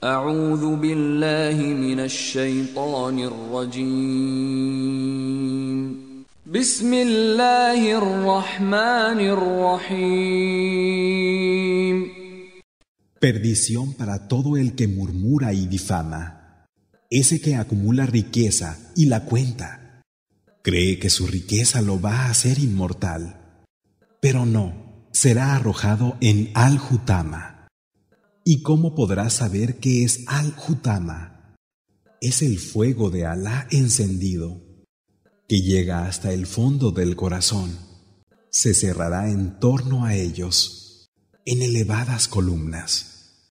Perdición para todo el que murmura y difama, ese que acumula riqueza y la cuenta. Cree que su riqueza lo va a hacer inmortal, pero no, será arrojado en Al-Jutama. ¿Y cómo podrás saber que es Al-Jutama? Es el fuego de Alá encendido, que llega hasta el fondo del corazón. Se cerrará en torno a ellos, en elevadas columnas.